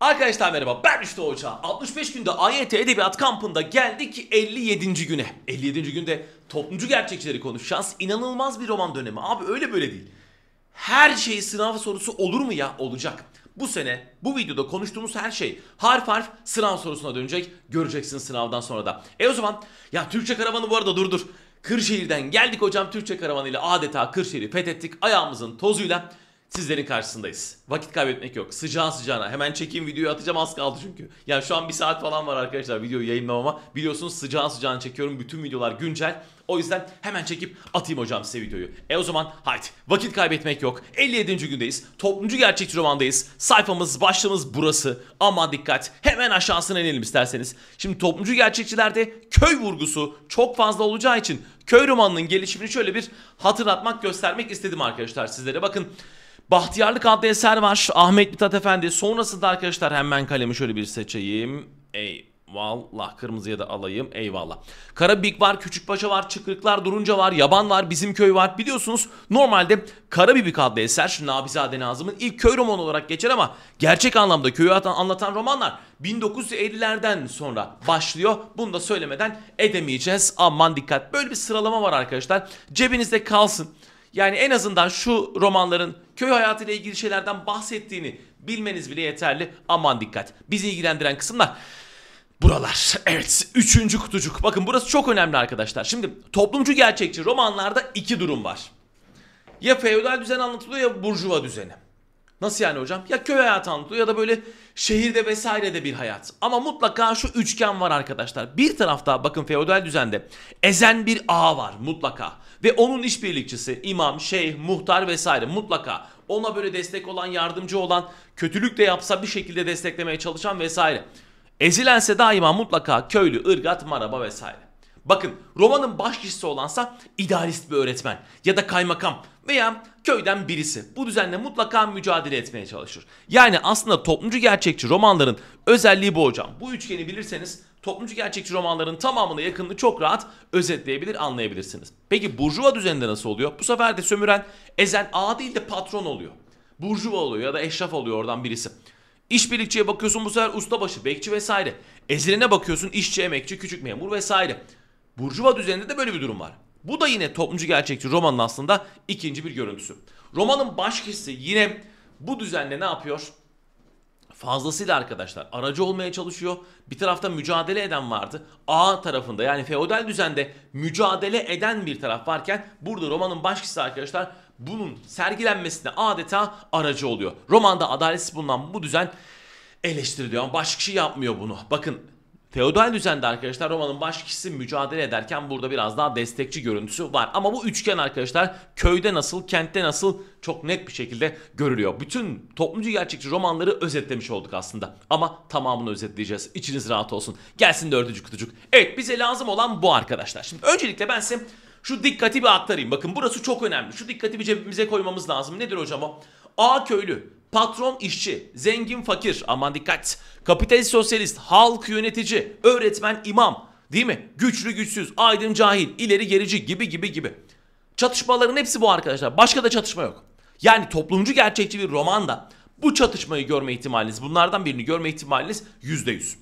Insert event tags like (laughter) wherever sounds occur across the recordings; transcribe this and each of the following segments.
Arkadaşlar merhaba ben Üçlü Hoca. 65 günde AYT Edebiyat Kampı'nda geldik 57. güne. 57. günde toplumcu gerçekçileri konuşacağız. İnanılmaz bir roman dönemi abi öyle böyle değil. Her şey sınav sorusu olur mu ya? Olacak. Bu sene bu videoda konuştuğumuz her şey harf harf sınav sorusuna dönecek. Göreceksin sınavdan sonra da. E o zaman ya Türkçe karavanı bu arada durdur. Kırşehir'den geldik hocam Türkçe karavanıyla adeta Kırşehir'i fethettik. Ayağımızın tozuyla sizlerin karşısındayız. Vakit kaybetmek yok. Sıcağı sıcağına. Hemen çekeyim videoyu atacağım az kaldı çünkü. Yani şu an bir saat falan var arkadaşlar videoyu yayınlamama. Biliyorsunuz sıcağı sıcağına çekiyorum. Bütün videolar güncel. O yüzden hemen çekip atayım hocam size videoyu. E o zaman haydi vakit kaybetmek yok. 57. gündeyiz. Toplumcu gerçekçi romandayız. Sayfamız başlığımız burası. Ama dikkat hemen aşağısına inelim isterseniz. Şimdi toplumcu gerçekçilerde köy vurgusu çok fazla olacağı için köy romanının gelişimini şöyle bir hatırlatmak göstermek istedim arkadaşlar sizlere. Bakın Bahtiyarlık adlı eser var. Ahmet Mithat Efendi. Sonrasında arkadaşlar hemen kalemi şöyle bir seçeyim. Eyvallah. Kırmızıya da alayım. Eyvallah. Karabibik var. Küçükpaşa var. Çıkrıklar Durunca var. Yaban var. Bizim köy var. Biliyorsunuz normalde Karabibik adlı eser Nabizade Nazım'ın ilk köy romanı olarak geçer ama gerçek anlamda köyü anlatan romanlar 1950'lerden sonra başlıyor. Bunu da söylemeden edemeyeceğiz. Aman dikkat. Böyle bir sıralama var arkadaşlar. Cebinizde kalsın. Yani en azından şu romanların köy hayatıyla ilgili şeylerden bahsettiğini bilmeniz bile yeterli. Aman dikkat. Bizi ilgilendiren kısımlar buralar. (laughs) Evet üçüncü kutucuk. Bakın burası çok önemli arkadaşlar. Şimdi toplumcu gerçekçi romanlarda iki durum var. Ya feodal düzen anlatılıyor ya burjuva düzeni. Nasıl yani hocam? Ya köy hayatı anlatıyor ya da böyle şehirde vesairede bir hayat. Ama mutlaka şu üçgen var arkadaşlar. Bir tarafta bakın feodal düzende ezen bir ağa var mutlaka. Ve onun işbirlikçisi imam, şeyh, muhtar vesaire mutlaka. Ona böyle destek olan, yardımcı olan, kötülük de yapsa bir şekilde desteklemeye çalışan vesaire. Ezilense daima mutlaka köylü, ırgat, maraba vesaire. Bakın romanın baş kişisi olansa idealist bir öğretmen ya da kaymakam veya köyden birisi bu düzenle mutlaka mücadele etmeye çalışır. Yani aslında toplumcu gerçekçi romanların özelliği bu hocam. Bu üçgeni bilirseniz toplumcu gerçekçi romanların tamamını yakınını çok rahat özetleyebilir, anlayabilirsiniz. Peki burjuva düzeninde nasıl oluyor? Bu sefer de sömüren, ezen ağa değil de patron oluyor. Burjuva oluyor ya da eşraf oluyor oradan birisi. İşbirlikçiye bakıyorsun bu sefer ustabaşı, bekçi vesaire. Ezilene bakıyorsun işçi, emekçi, küçük memur vesaire. Burjuva düzeninde de böyle bir durum var. Bu da yine toplumcu gerçekçi romanın aslında ikinci bir görüntüsü. Romanın baş kişisi yine bu düzenle ne yapıyor? Fazlasıyla arkadaşlar aracı olmaya çalışıyor. Bir tarafta mücadele eden vardı. A tarafında yani feodal düzende mücadele eden bir taraf varken burada romanın baş kişisi arkadaşlar bunun sergilenmesine adeta aracı oluyor. Romanda adaletsiz bulunan bu düzen eleştiriliyor ama baş kişi yapmıyor bunu. Bakın Feodal düzende arkadaşlar Roma'nın başkisi mücadele ederken burada biraz daha destekçi görüntüsü var. Ama bu üçgen arkadaşlar köyde nasıl, kentte nasıl çok net bir şekilde görülüyor. Bütün toplumcu gerçekçi romanları özetlemiş olduk aslında. Ama tamamını özetleyeceğiz. İçiniz rahat olsun. Gelsin dördüncü kutucuk. Evet bize lazım olan bu arkadaşlar. Şimdi öncelikle ben size şu dikkati bir aktarayım. Bakın burası çok önemli. Şu dikkati bir cebimize koymamız lazım. Nedir hocam o? A köylü, Patron işçi, zengin fakir aman dikkat. Kapitalist sosyalist, halk yönetici, öğretmen imam değil mi? Güçlü güçsüz, aydın cahil, ileri gerici gibi gibi gibi. Çatışmaların hepsi bu arkadaşlar. Başka da çatışma yok. Yani toplumcu gerçekçi bir romanda bu çatışmayı görme ihtimaliniz, bunlardan birini görme ihtimaliniz %100.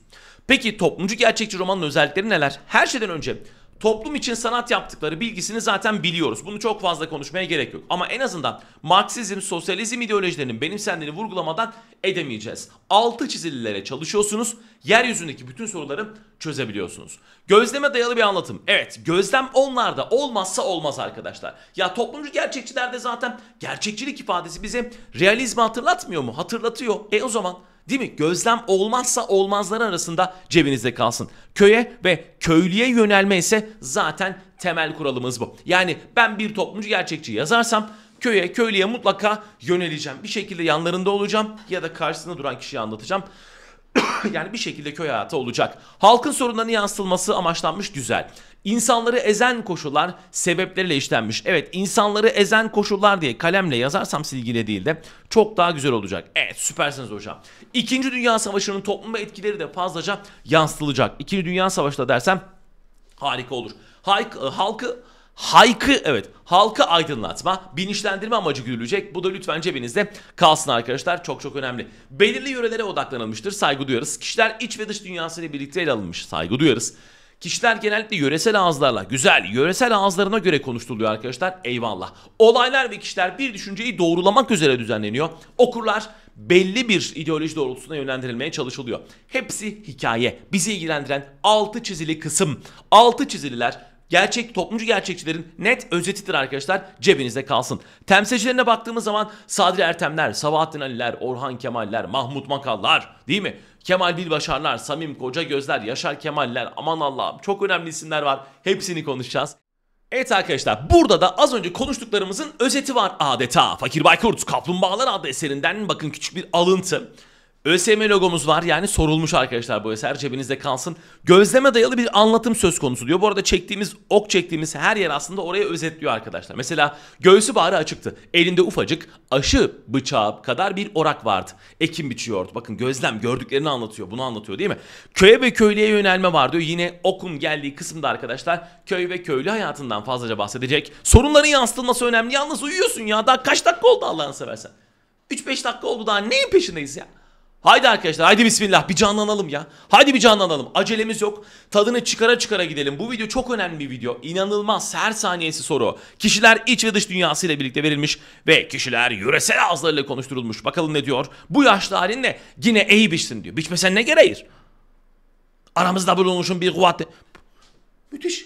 Peki toplumcu gerçekçi romanın özellikleri neler? Her şeyden önce toplum için sanat yaptıkları bilgisini zaten biliyoruz. Bunu çok fazla konuşmaya gerek yok. Ama en azından Marksizm, sosyalizm ideolojilerinin benimsendiğini vurgulamadan edemeyeceğiz. Altı çizililere çalışıyorsunuz. Yeryüzündeki bütün soruları çözebiliyorsunuz. Gözleme dayalı bir anlatım. Evet gözlem onlarda olmazsa olmaz arkadaşlar. Ya toplumcu gerçekçilerde zaten gerçekçilik ifadesi bizi realizmi hatırlatmıyor mu? Hatırlatıyor. E o zaman Değil mi? Gözlem olmazsa olmazlar arasında cebinizde kalsın. Köye ve köylüye yönelme ise zaten temel kuralımız bu. Yani ben bir toplumcu gerçekçi yazarsam köye, köylüye mutlaka yöneleceğim. Bir şekilde yanlarında olacağım ya da karşısında duran kişiyi anlatacağım. (coughs) yani bir şekilde köy hayatı olacak. Halkın sorunlarını yansıtılması amaçlanmış güzel. İnsanları ezen koşullar sebepleriyle işlenmiş. Evet insanları ezen koşullar diye kalemle yazarsam silgiyle değil de çok daha güzel olacak. Evet süpersiniz hocam. İkinci Dünya Savaşı'nın topluma etkileri de fazlaca yansıtılacak. İkinci Dünya Savaşı'da dersem harika olur. Hayk, e, halkı haykı evet halkı aydınlatma, bilinçlendirme amacı güdülecek. Bu da lütfen cebinizde kalsın arkadaşlar. Çok çok önemli. Belirli yörelere odaklanılmıştır. Saygı duyarız. Kişiler iç ve dış dünyasıyla birlikte ele alınmış. Saygı duyarız. Kişiler genellikle yöresel ağızlarla, güzel, yöresel ağızlarına göre konuşuluyor arkadaşlar. Eyvallah. Olaylar ve kişiler bir düşünceyi doğrulamak üzere düzenleniyor. Okurlar belli bir ideoloji doğrultusuna yönlendirilmeye çalışılıyor. Hepsi hikaye. Bizi ilgilendiren altı çizili kısım. Altı çizililer gerçek toplumcu gerçekçilerin net özetidir arkadaşlar. Cebinizde kalsın. Temsilcilerine baktığımız zaman Sadri Ertemler, Sabahattin Aliler, Orhan Kemaller, Mahmut Makallar değil mi? Kemal Bilbaşarlar, Samim Koca Gözler, Yaşar Kemaller, aman Allah'ım çok önemli isimler var. Hepsini konuşacağız. Evet arkadaşlar burada da az önce konuştuklarımızın özeti var adeta. Fakir Baykurt Kaplumbağalar adlı eserinden bakın küçük bir alıntı. ÖSYM logomuz var yani sorulmuş arkadaşlar bu eser cebinizde kalsın. Gözleme dayalı bir anlatım söz konusu diyor. Bu arada çektiğimiz ok çektiğimiz her yer aslında oraya özetliyor arkadaşlar. Mesela göğsü bağrı açıktı. Elinde ufacık aşı bıçağı kadar bir orak vardı. Ekim biçiyordu. Bakın gözlem gördüklerini anlatıyor. Bunu anlatıyor değil mi? Köye ve köylüye yönelme var diyor. Yine okun geldiği kısımda arkadaşlar köy ve köylü hayatından fazlaca bahsedecek. Sorunların yansıtılması önemli. Yalnız uyuyorsun ya. Daha kaç dakika oldu Allah'ını seversen? 3-5 dakika oldu daha neyin peşindeyiz ya? Haydi arkadaşlar haydi bismillah bir canlanalım ya. Haydi bir canlanalım. Acelemiz yok. Tadını çıkara çıkara gidelim. Bu video çok önemli bir video. İnanılmaz her saniyesi soru. Kişiler iç ve dış dünyası ile birlikte verilmiş ve kişiler yüresel ağızlarıyla konuşturulmuş. Bakalım ne diyor? Bu yaşlı halinle yine iyi biçsin diyor. Biçmesen ne gereğir? Aramızda bulunmuşun bir kuvvet. Müthiş.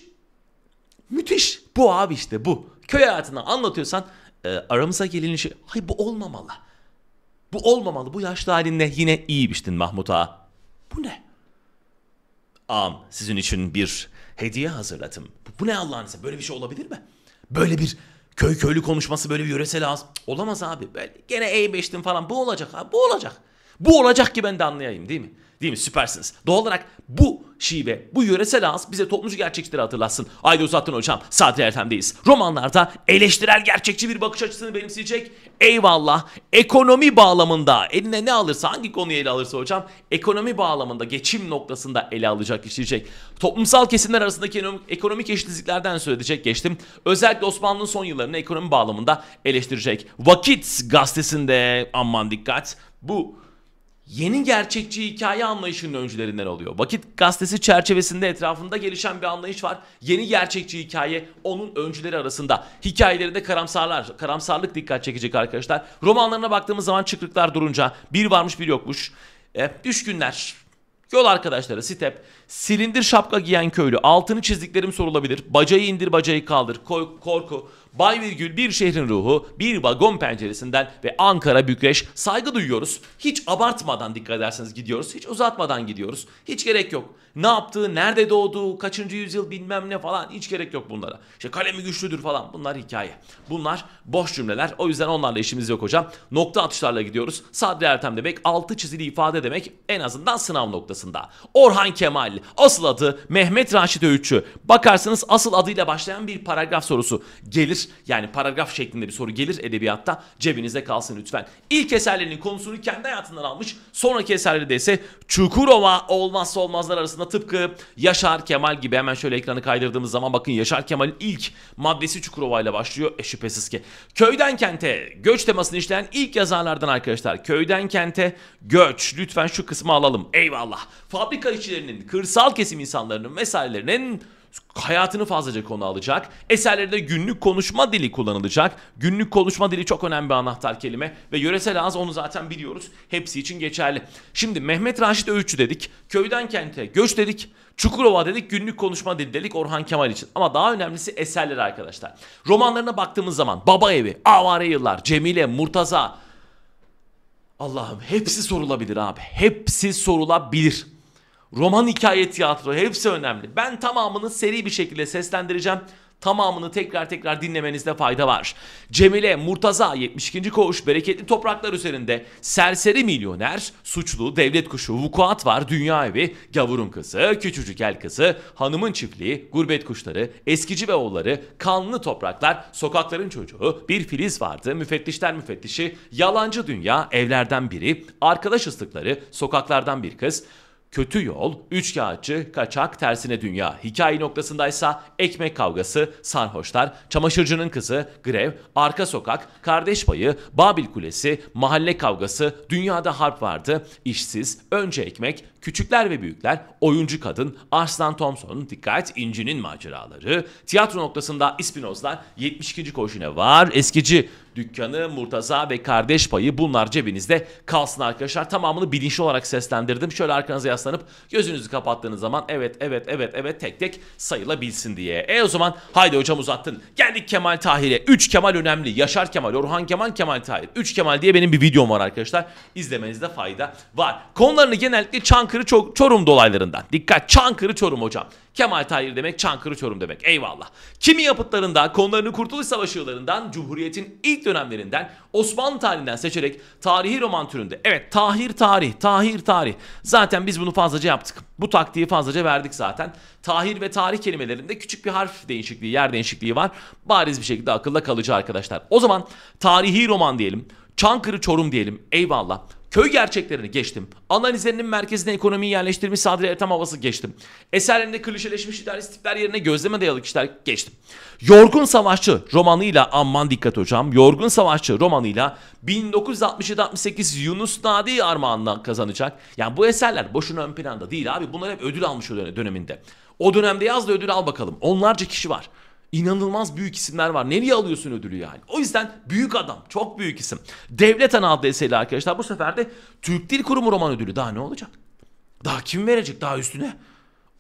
Müthiş. Bu abi işte bu. Köy hayatını anlatıyorsan e, aramıza gelinişi. Hayır bu olmamalı. Bu olmamalı. Bu yaşlı halinde yine iyi biçtin Mahmut Ağa. Bu ne? Ağam sizin için bir hediye hazırladım. Bu, bu ne Allah'ın izniyle? Böyle bir şey olabilir mi? Böyle bir köy köylü konuşması böyle bir yöresel ağız. olamaz abi. Böyle gene eğbeştin falan. Bu olacak abi. Bu olacak. Bu olacak ki ben de anlayayım değil mi? Değil mi? Süpersiniz. Doğal olarak bu şive, bu yöresel ağız bize toplumcu gerçekçileri hatırlatsın. Ayda uzattın hocam. Sadri Ertem'deyiz. Romanlarda eleştirel gerçekçi bir bakış açısını benimseyecek. Eyvallah. Ekonomi bağlamında eline ne alırsa, hangi konuyu ele alırsa hocam, ekonomi bağlamında, geçim noktasında ele alacak, işleyecek. Toplumsal kesimler arasındaki ekonomik eşitsizliklerden söz edecek geçtim. Özellikle Osmanlı'nın son yıllarını ekonomi bağlamında eleştirecek. Vakit gazetesinde aman dikkat. Bu yeni gerçekçi hikaye anlayışının öncülerinden oluyor. Vakit gazetesi çerçevesinde etrafında gelişen bir anlayış var. Yeni gerçekçi hikaye onun öncüleri arasında. Hikayelerinde karamsarlar, karamsarlık dikkat çekecek arkadaşlar. Romanlarına baktığımız zaman çıkrıklar durunca bir varmış bir yokmuş. E, günler. yol arkadaşları, step, Silindir şapka giyen köylü. Altını çizdiklerim sorulabilir. Bacayı indir bacayı kaldır. Koy, korku. Bay virgül bir şehrin ruhu. Bir vagon penceresinden ve Ankara Bükreş. Saygı duyuyoruz. Hiç abartmadan dikkat ederseniz gidiyoruz. Hiç uzatmadan gidiyoruz. Hiç gerek yok. Ne yaptığı, nerede doğduğu, kaçıncı yüzyıl bilmem ne falan. Hiç gerek yok bunlara. İşte kalemi güçlüdür falan. Bunlar hikaye. Bunlar boş cümleler. O yüzden onlarla işimiz yok hocam. Nokta atışlarla gidiyoruz. Sadri Ertem demek altı çizili ifade demek en azından sınav noktasında. Orhan Kemal Asıl adı Mehmet Raşit Öğütçü. Bakarsanız asıl adıyla başlayan bir paragraf sorusu gelir. Yani paragraf şeklinde bir soru gelir edebiyatta. Cebinizde kalsın lütfen. İlk eserlerinin konusunu kendi hayatından almış. Sonraki eserleri de ise Çukurova olmazsa olmazlar arasında tıpkı Yaşar Kemal gibi hemen şöyle ekranı kaydırdığımız zaman bakın Yaşar Kemal'in ilk maddesi Çukurova ile başlıyor. E şüphesiz ki. Köyden kente göç temasını işleyen ilk yazarlardan arkadaşlar. Köyden kente göç. Lütfen şu kısmı alalım. Eyvallah. Fabrika işçilerinin kırsal kırsal kesim insanlarının vesairelerinin hayatını fazlaca konu alacak. Eserlerde günlük konuşma dili kullanılacak. Günlük konuşma dili çok önemli bir anahtar kelime ve yöresel ağız onu zaten biliyoruz. Hepsi için geçerli. Şimdi Mehmet Raşit Öğütçü dedik. Köyden kente göç dedik. Çukurova dedik, günlük konuşma dili dedik Orhan Kemal için. Ama daha önemlisi eserler arkadaşlar. Romanlarına baktığımız zaman Baba Evi, Avare Yıllar, Cemile, Murtaza, Allah'ım hepsi sorulabilir abi. Hepsi sorulabilir roman hikaye tiyatro hepsi önemli. Ben tamamını seri bir şekilde seslendireceğim. Tamamını tekrar tekrar dinlemenizde fayda var. Cemile, Murtaza 72. Koğuş, Bereketli Topraklar üzerinde Serseri Milyoner, Suçlu, Devlet Kuşu, Vukuat var, Dünya Evi, Gavurun Kızı, Küçücük El Kızı, Hanımın Çiftliği, Gurbet Kuşları, Eskici ve Oğulları, Kanlı Topraklar, Sokakların Çocuğu, Bir Filiz vardı, Müfettişler Müfettişi, Yalancı Dünya, Evlerden Biri, Arkadaş Islıkları, Sokaklardan Bir Kız, Kötü yol, üçkağıtçı, kaçak, tersine dünya. Hikaye noktasındaysa ekmek kavgası, sarhoşlar, çamaşırcının kızı, grev, arka sokak, kardeş payı, Babil Kulesi, mahalle kavgası, dünyada harp vardı, işsiz, önce ekmek, Küçükler ve Büyükler, Oyuncu Kadın, Arslan Thompson, Dikkat, İnci'nin Maceraları, Tiyatro Noktasında İspinozlar, 72. Koşine var, Eskici Dükkanı, Murtaza ve Kardeş Payı bunlar cebinizde kalsın arkadaşlar. Tamamını bilinçli olarak seslendirdim. Şöyle arkanıza yaslanıp gözünüzü kapattığınız zaman evet evet evet evet tek tek sayılabilsin diye. E o zaman haydi hocam uzattın. Geldik Kemal Tahir'e. 3 Kemal önemli. Yaşar Kemal, Orhan Kemal, Kemal Tahir. 3 Kemal diye benim bir videom var arkadaşlar. İzlemenizde fayda var. Konularını genellikle Çankırı Çankırı Ço- Çorum dolaylarından. Dikkat Çankırı Çorum hocam. Kemal Tahir demek Çankırı Çorum demek. Eyvallah. Kimi yapıtlarında konularını Kurtuluş Savaşı yıllarından, Cumhuriyet'in ilk dönemlerinden, Osmanlı tarihinden seçerek tarihi roman türünde. Evet Tahir tarih, Tahir tarih. Zaten biz bunu fazlaca yaptık. Bu taktiği fazlaca verdik zaten. Tahir ve tarih kelimelerinde küçük bir harf değişikliği, yer değişikliği var. Bariz bir şekilde akılla kalıcı arkadaşlar. O zaman tarihi roman diyelim. Çankırı Çorum diyelim. Eyvallah. Köy gerçeklerini geçtim. Analizlerinin merkezine ekonomiyi yerleştirmiş Sadri Ertem havası geçtim. Eserlerinde klişeleşmiş idealist yerine gözleme dayalı kişiler geçtim. Yorgun Savaşçı romanıyla aman dikkat hocam. Yorgun Savaşçı romanıyla 1967-68 Yunus Nadi armağanına kazanacak. Yani bu eserler boşuna ön planda değil abi. Bunlar hep ödül almış o döneminde. O dönemde yaz da ödül al bakalım. Onlarca kişi var inanılmaz büyük isimler var. Nereye alıyorsun ödülü yani? O yüzden büyük adam, çok büyük isim. devleten Ana adlı eseri arkadaşlar bu sefer de Türk Dil Kurumu roman ödülü. Daha ne olacak? Daha kim verecek daha üstüne?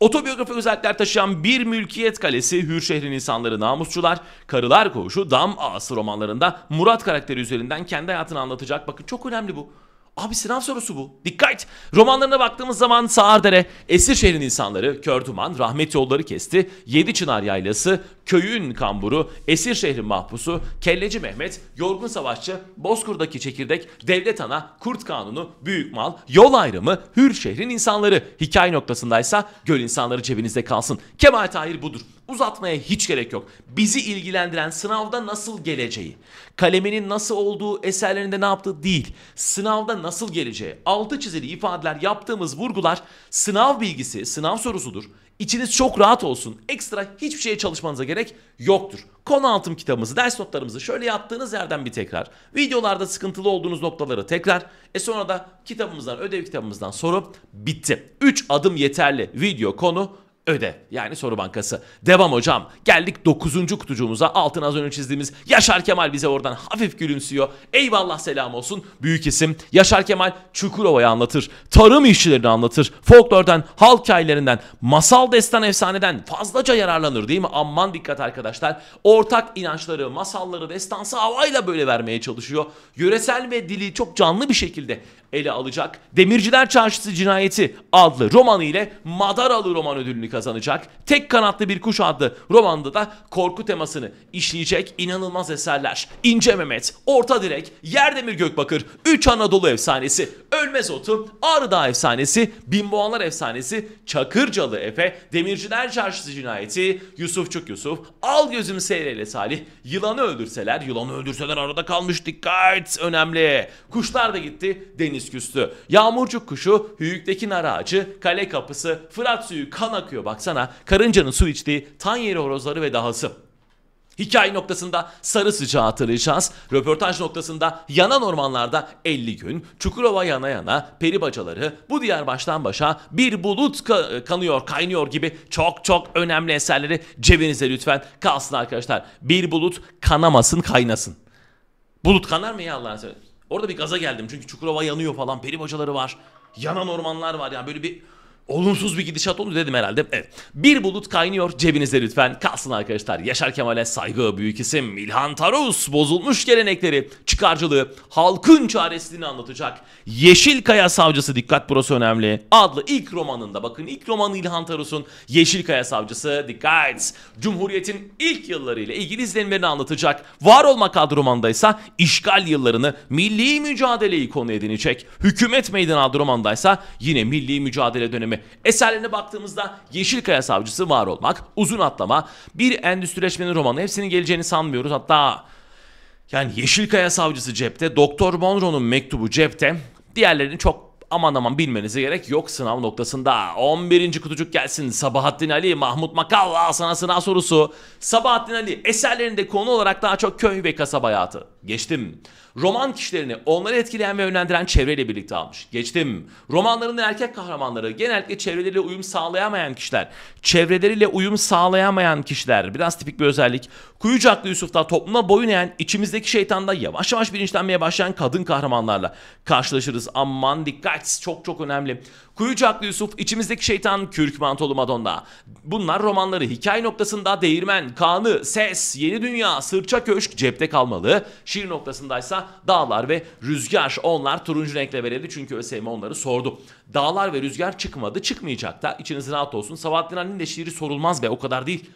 Otobiyografik özellikler taşıyan Bir Mülkiyet Kalesi, Hür Şehrin İnsanları Namusçular, Karılar Koğuşu, Dam Ağası romanlarında Murat karakteri üzerinden kendi hayatını anlatacak. Bakın çok önemli bu. Abi sınav sorusu bu. Dikkat! Romanlarına baktığımız zaman Sağardere, Esirşehir'in insanları, Körduman, Rahmet Yolları Kesti, Yedi Çınar Yaylası, Köyün Kamburu, Esirşehir'in Mahpusu, Kelleci Mehmet, Yorgun Savaşçı, Bozkur'daki Çekirdek, Devlet Ana, Kurt Kanunu, Büyük Mal, Yol Ayrımı, Hür Şehrin insanları. Hikaye noktasındaysa göl insanları cebinizde kalsın. Kemal Tahir budur. Uzatmaya hiç gerek yok. Bizi ilgilendiren sınavda nasıl geleceği, kaleminin nasıl olduğu, eserlerinde ne yaptığı değil. Sınavda nasıl geleceği, altı çizili ifadeler yaptığımız vurgular sınav bilgisi, sınav sorusudur. İçiniz çok rahat olsun. Ekstra hiçbir şeye çalışmanıza gerek yoktur. Konu altım kitabımızı, ders notlarımızı şöyle yaptığınız yerden bir tekrar. Videolarda sıkıntılı olduğunuz noktaları tekrar. E sonra da kitabımızdan, ödev kitabımızdan soru bitti. 3 adım yeterli. Video, konu, öde. Yani soru bankası. Devam hocam. Geldik 9. kutucuğumuza. Altın az önce çizdiğimiz Yaşar Kemal bize oradan hafif gülümsüyor. Eyvallah selam olsun. Büyük isim. Yaşar Kemal Çukurova'yı anlatır. Tarım işçilerini anlatır. Folklordan, halk hikayelerinden, masal destan efsaneden fazlaca yararlanır değil mi? Aman dikkat arkadaşlar. Ortak inançları, masalları, destansı havayla böyle vermeye çalışıyor. Yöresel ve dili çok canlı bir şekilde ele alacak. Demirciler Çarşısı Cinayeti adlı romanı ile Madaralı roman ödülünü kazanacak. Tek Kanatlı Bir Kuş adlı romanda da korku temasını işleyecek inanılmaz eserler. İnce Mehmet, Orta Direk, Yerdemir Gökbakır, Üç Anadolu efsanesi, Ölmez Otu, Ağrı Ağrıdağ efsanesi, Binboğanlar efsanesi, Çakırcalı Efe, Demirciler Çarşısı cinayeti, Yusufçuk Yusuf, Al Gözüm Seyreyle Salih, Yılanı Öldürseler, Yılanı Öldürseler arada kalmış dikkat önemli. Kuşlar da gitti, deniz küstü. Yağmurcuk kuşu, Hüyük'teki nar ağacı, kale kapısı, Fırat suyu kan akıyor geliyor baksana. Karıncanın su içtiği tan yeri horozları ve dahası. Hikaye noktasında sarı sıcağı hatırlayacağız. Röportaj noktasında yanan ormanlarda 50 gün, Çukurova yana yana, peri bacaları, bu diğer baştan başa bir bulut ka- kanıyor, kaynıyor gibi çok çok önemli eserleri cebinize lütfen kalsın arkadaşlar. Bir bulut kanamasın kaynasın. Bulut kanar mı ya Allah'ın seversen? Orada bir gaza geldim çünkü Çukurova yanıyor falan, peri bacaları var. Yanan ormanlar var yani böyle bir olumsuz bir gidişat oldu dedim herhalde. Evet. Bir bulut kaynıyor cebinizde lütfen. Kalsın arkadaşlar. Yaşar Kemal'e saygı büyük isim İlhan Tarus bozulmuş gelenekleri, çıkarcılığı, halkın çaresini anlatacak. Yeşil Kaya Savcısı dikkat burası önemli. Adlı ilk romanında bakın ilk romanı İlhan Tarus'un Yeşil Kaya Savcısı dikkat. Cumhuriyetin ilk yıllarıyla ilgili izlenimlerini anlatacak. Var olmak adlı romanda işgal yıllarını milli mücadeleyi konu edinecek. Hükümet Meydanı adlı romandaysa yine milli mücadele dönemi yönetimi. Eserlerine baktığımızda Yeşilkaya Savcısı var olmak, uzun atlama, bir endüstrileşmenin romanı hepsinin geleceğini sanmıyoruz. Hatta yani Yeşilkaya Savcısı cepte, Doktor Monroe'nun mektubu cepte. Diğerlerini çok aman aman bilmenize gerek yok sınav noktasında. 11. kutucuk gelsin. Sabahattin Ali, Mahmut Makal, sana sınav sorusu. Sabahattin Ali eserlerinde konu olarak daha çok köy ve kasaba hayatı. Geçtim. Roman kişilerini onları etkileyen ve yönlendiren çevreyle birlikte almış. Geçtim. Romanların erkek kahramanları genellikle çevreleriyle uyum sağlayamayan kişiler. Çevreleriyle uyum sağlayamayan kişiler. Biraz tipik bir özellik. Kuyucaklı Yusuf'ta topluma boyun eğen, içimizdeki şeytanda yavaş yavaş bilinçlenmeye başlayan kadın kahramanlarla karşılaşırız. Aman dikkat çok çok önemli. Kuyucaklı Yusuf, içimizdeki şeytan, kürk mantolu Madonna. Bunlar romanları hikaye noktasında değirmen, kanı, ses, yeni dünya, sırça köşk cepte kalmalı Şiir noktasındaysa dağlar ve rüzgar onlar turuncu renkle verildi çünkü ÖSYM onları sordu. Dağlar ve rüzgar çıkmadı çıkmayacak da içiniz rahat olsun. Sabahattin Ali'nin de şiiri sorulmaz be o kadar değil.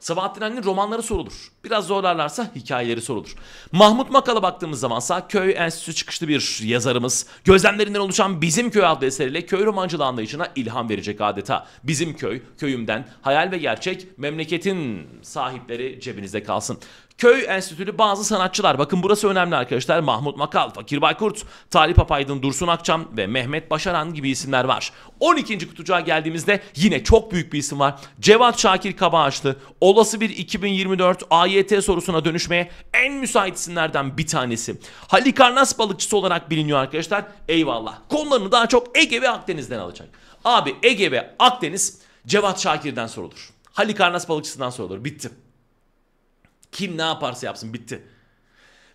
Sabahattin Ali'nin romanları sorulur. Biraz zorlarlarsa hikayeleri sorulur. Mahmut Makal'a baktığımız zamansa köy enstitüsü çıkışlı bir yazarımız. Gözlemlerinden oluşan Bizim Köy adlı eseriyle köy romancılığı anlayışına ilham verecek adeta. Bizim Köy, Köyümden, Hayal ve Gerçek, Memleketin sahipleri cebinizde kalsın. Köy Enstitülü bazı sanatçılar bakın burası önemli arkadaşlar. Mahmut Makal, Fakir Baykurt, Talip Apaydın, Dursun Akçam ve Mehmet Başaran gibi isimler var. 12. kutucuğa geldiğimizde yine çok büyük bir isim var. Cevat Şakir Kabaağaçlı olası bir 2024 AYT sorusuna dönüşmeye en müsait isimlerden bir tanesi. Halikarnas balıkçısı olarak biliniyor arkadaşlar. Eyvallah. Konularını daha çok Ege ve Akdeniz'den alacak. Abi Ege ve Akdeniz Cevat Şakir'den sorulur. Halikarnas balıkçısından sorulur. Bitti. Kim ne yaparsa yapsın bitti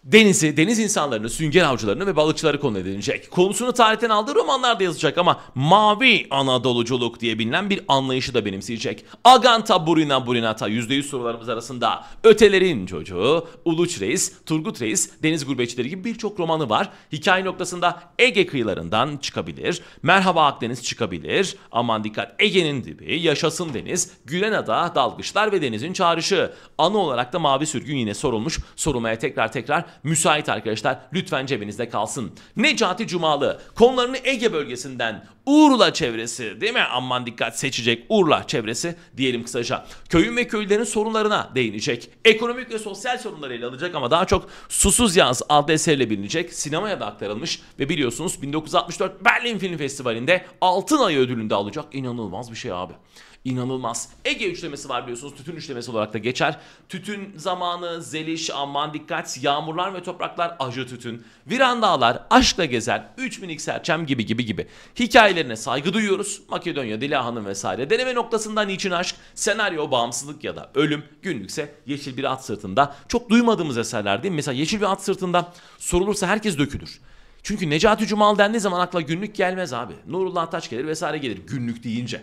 denizi, deniz insanlarını, sünger avcılarını ve balıkçıları konu edinecek. Konusunu tarihten aldığı romanlarda yazacak ama mavi Anadoluculuk diye bilinen bir anlayışı da benimseyecek. Aganta Burina Burinata %100 sorularımız arasında Ötelerin Çocuğu, Uluç Reis, Turgut Reis, Deniz Gurbetçileri gibi birçok romanı var. Hikaye noktasında Ege kıyılarından çıkabilir, Merhaba Akdeniz çıkabilir, aman dikkat Ege'nin dibi, Yaşasın Deniz, Gülenada, Dalgıçlar ve Deniz'in Çağrışı. Anı olarak da Mavi Sürgün yine sorulmuş, sorulmaya tekrar tekrar müsait arkadaşlar. Lütfen cebinizde kalsın. Necati Cumalı konularını Ege bölgesinden Urla çevresi değil mi? Aman dikkat seçecek Urla çevresi diyelim kısaca. Köyün ve köylülerin sorunlarına değinecek. Ekonomik ve sosyal sorunları ele alacak ama daha çok Susuz Yaz adlı eseriyle bilinecek. Sinemaya da aktarılmış ve biliyorsunuz 1964 Berlin Film Festivali'nde Altın Ayı ödülünde alacak. İnanılmaz bir şey abi inanılmaz. Ege üçlemesi var biliyorsunuz. Tütün üçlemesi olarak da geçer. Tütün zamanı, zeliş, aman dikkat, yağmurlar ve topraklar acı tütün. Viran dağlar aşkla gezer, 3000 serçem gibi gibi gibi. Hikayelerine saygı duyuyoruz. Makedonya, Dila Hanım vesaire. Deneme noktasından niçin aşk, senaryo, bağımsızlık ya da ölüm. Günlükse Yeşil Bir At Sırtında. Çok duymadığımız eserler değil mi? Mesela Yeşil Bir At Sırtında sorulursa herkes dökülür. Çünkü Necati Cumal dendiği zaman akla günlük gelmez abi. Nurullah Taş gelir vesaire gelir günlük deyince.